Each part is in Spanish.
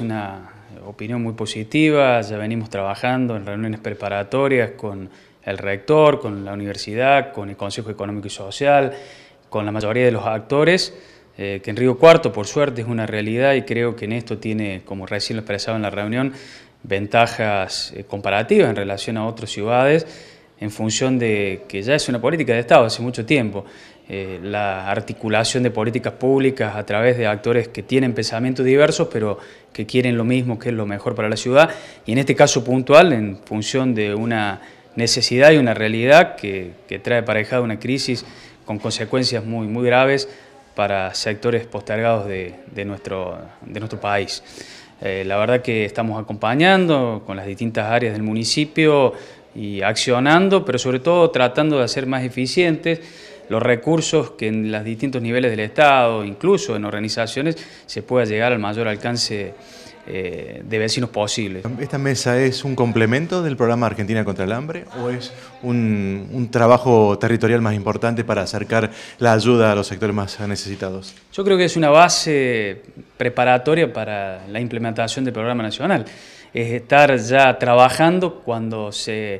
una opinión muy positiva, ya venimos trabajando en reuniones preparatorias con el rector, con la universidad, con el Consejo Económico y Social, con la mayoría de los actores, eh, que en Río Cuarto, por suerte, es una realidad y creo que en esto tiene, como recién lo expresaba en la reunión, ventajas eh, comparativas en relación a otras ciudades, en función de que ya es una política de Estado hace mucho tiempo, eh, la articulación de políticas públicas a través de actores que tienen pensamientos diversos, pero que quieren lo mismo, que es lo mejor para la ciudad, y en este caso puntual, en función de una necesidad y una realidad que, trae aparejada una crisis con consecuencias muy, muy graves para sectores postergados de, nuestro, de nuestro país. Eh, la verdad que estamos acompañando con las distintas áreas del municipio, y accionando, pero sobre todo tratando de hacer más eficientes los recursos que en los distintos niveles del Estado, incluso en organizaciones, se pueda llegar al mayor alcance eh, de vecinos posibles. ¿Esta mesa es un complemento del programa Argentina contra el Hambre o es un, trabajo territorial más importante para acercar la ayuda a los sectores más necesitados? Yo creo que es una base preparatoria para la implementación del programa nacional. Es estar ya trabajando cuando se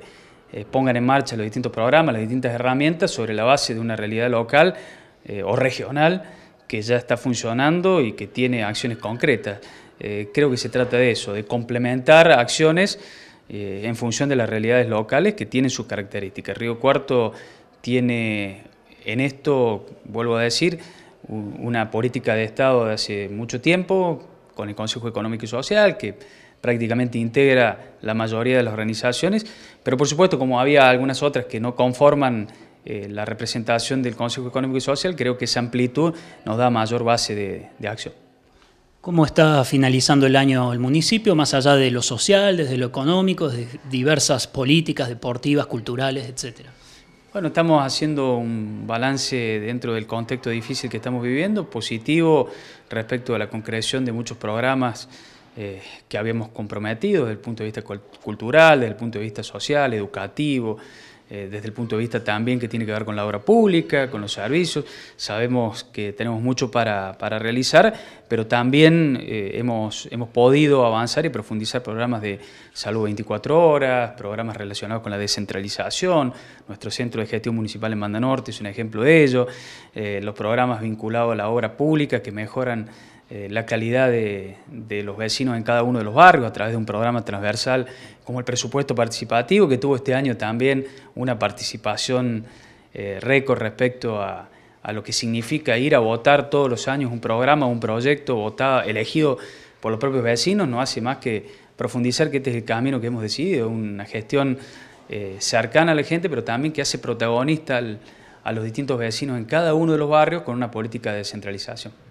eh, pongan en marcha los distintos programas, las distintas herramientas sobre la base de una realidad local eh, o regional que ya está funcionando y que tiene acciones concretas. Eh, creo que se trata de eso, de complementar acciones eh, en función de las realidades locales que tienen sus características. Río Cuarto tiene en esto, vuelvo a decir, una política de Estado de hace mucho tiempo con el Consejo Económico y Social que prácticamente integra la mayoría de las organizaciones, pero por supuesto como había algunas otras que no conforman eh, la representación del Consejo Económico y Social, creo que esa amplitud nos da mayor base de acción. ¿Cómo está finalizando el año el municipio, más allá de lo social, desde lo económico, de diversas políticas deportivas, culturales, etcétera? Bueno, estamos haciendo un balance dentro del contexto difícil que estamos viviendo, positivo respecto a la concreción de muchos programas eh, que habíamos comprometido desde el punto de vista cultural, desde el punto de vista social, educativo, eh, desde el punto de vista también que tiene que ver con la obra pública, con los servicios. Sabemos que tenemos mucho para, realizar, pero también eh, hemos, hemos podido avanzar y profundizar programas de salud 24 horas, programas relacionados con la descentralización. Nuestro centro de gestión municipal en Manda Norte es un ejemplo de ello. Eh, los programas vinculados a la obra pública que mejoran eh, la calidad de, los vecinos en cada uno de los barrios a través de un programa transversal como el presupuesto participativo, que tuvo este año también una participación eh, récord respecto a, lo que significa ir a votar todos los años un programa, un proyecto votado, elegido por los propios vecinos, no hace más que profundizar que este es el camino que hemos decidido, una gestión eh, cercana a la gente, pero también que hace protagonista a los distintos vecinos en cada uno de los barrios con una política de descentralización.